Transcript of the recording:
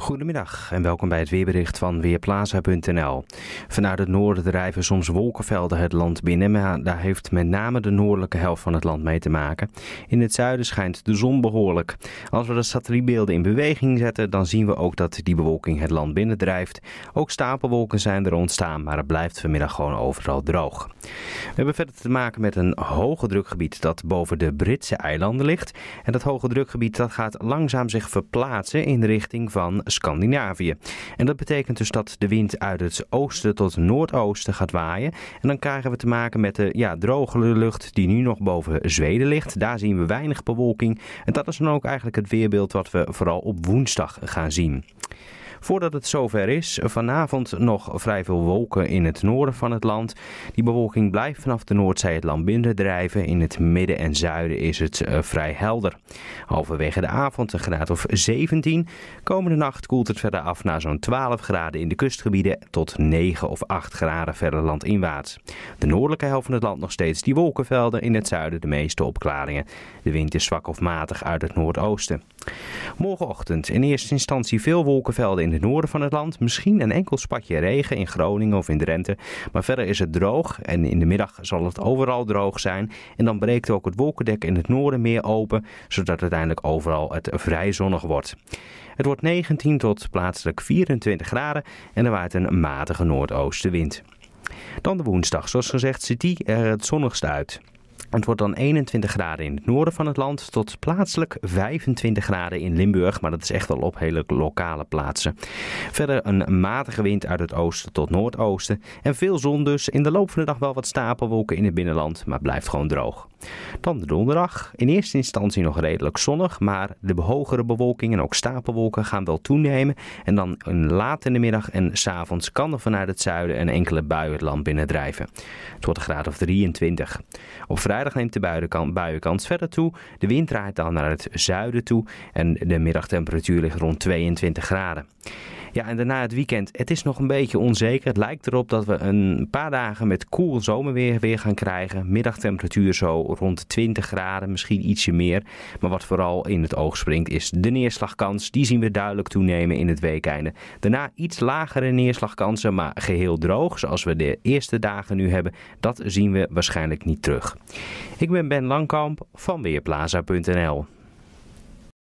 Goedemiddag en welkom bij het weerbericht van Weerplaza.nl. Vanuit het noorden drijven soms wolkenvelden het land binnen, maar daar heeft met name de noordelijke helft van het land mee te maken. In het zuiden schijnt de zon behoorlijk. Als we de satellietbeelden in beweging zetten, dan zien we ook dat die bewolking het land binnendrijft. Ook stapelwolken zijn er ontstaan, maar het blijft vanmiddag gewoon overal droog. We hebben verder te maken met een hoge drukgebied dat boven de Britse eilanden ligt. En dat hoge drukgebied dat gaat langzaam zich verplaatsen in de richting van Scandinavië. En dat betekent dus dat de wind uit het oosten tot noordoosten gaat waaien. En dan krijgen we te maken met de ja, drogere lucht die nu nog boven Zweden ligt. Daar zien we weinig bewolking. En dat is dan ook eigenlijk het weerbeeld wat we vooral op woensdag gaan zien. Voordat het zover is, vanavond nog vrij veel wolken in het noorden van het land. Die bewolking blijft vanaf de Noordzee het land drijven. In het midden en zuiden is het eh, vrij helder. Halverwege de avond een graad of 17. Komende nacht koelt het verder af naar zo'n 12 graden in de kustgebieden tot 9 of 8 graden verder landinwaarts. De noordelijke helft van het land nog steeds die wolkenvelden, in het zuiden de meeste opklaringen. De wind is zwak of matig uit het noordoosten. Morgenochtend in eerste instantie veel wolkenvelden in het noorden van het land. Misschien een enkel spatje regen in Groningen of in Drenthe. Maar verder is het droog en in de middag zal het overal droog zijn. En dan breekt ook het wolkendek in het noorden meer open, zodat uiteindelijk overal het vrij zonnig wordt. Het wordt 19 tot plaatselijk 24 graden en er waait een matige noordoostenwind. Dan de woensdag, zoals gezegd, ziet die er het zonnigst uit. Het wordt dan 21 graden in het noorden van het land tot plaatselijk 25 graden in Limburg, maar dat is echt wel op hele lokale plaatsen. Verder een matige wind uit het oosten tot noordoosten en veel zon dus. In de loop van de dag wel wat stapelwolken in het binnenland, maar blijft gewoon droog. Dan de donderdag. In eerste instantie nog redelijk zonnig, maar de hogere bewolking en ook stapelwolken gaan wel toenemen. En dan laat in de middag en s'avonds kan er vanuit het zuiden een enkele bui het land binnendrijven. Het wordt een graad of 23. Op vrijdag neemt de buienkant, buienkans verder toe. De wind draait dan naar het zuiden toe en de middagtemperatuur ligt rond 22 graden. Ja, en daarna het weekend. Het is nog een beetje onzeker. Het lijkt erop dat we een paar dagen met koel zomerweer weer gaan krijgen. Middagtemperatuur zo rond 20 graden, misschien ietsje meer. Maar wat vooral in het oog springt is de neerslagkans. Die zien we duidelijk toenemen in het weekende. Daarna iets lagere neerslagkansen, maar geheel droog zoals we de eerste dagen nu hebben. Dat zien we waarschijnlijk niet terug. Ik ben Ben Langkamp van Weerplaza.nl.